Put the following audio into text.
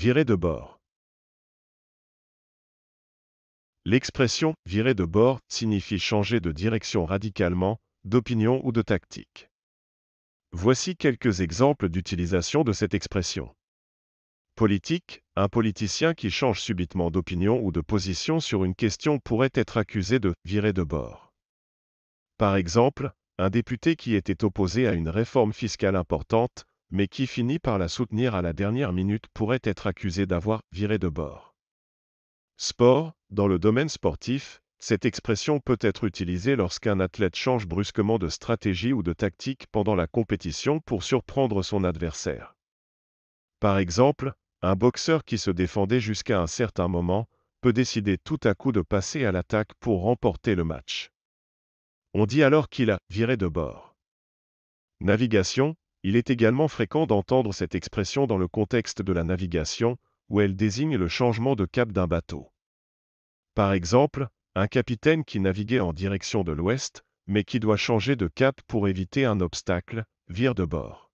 virer de bord. L'expression virer de bord signifie changer de direction radicalement, d'opinion ou de tactique. Voici quelques exemples d'utilisation de cette expression. Politique, un politicien qui change subitement d'opinion ou de position sur une question pourrait être accusé de virer de bord. Par exemple, un député qui était opposé à une réforme fiscale importante mais qui finit par la soutenir à la dernière minute pourrait être accusé d'avoir viré de bord. Sport, dans le domaine sportif, cette expression peut être utilisée lorsqu'un athlète change brusquement de stratégie ou de tactique pendant la compétition pour surprendre son adversaire. Par exemple, un boxeur qui se défendait jusqu'à un certain moment peut décider tout à coup de passer à l'attaque pour remporter le match. On dit alors qu'il a viré de bord. Navigation, il est également fréquent d'entendre cette expression dans le contexte de la navigation, où elle désigne le changement de cap d'un bateau. Par exemple, un capitaine qui naviguait en direction de l'ouest, mais qui doit changer de cap pour éviter un obstacle, vire de bord.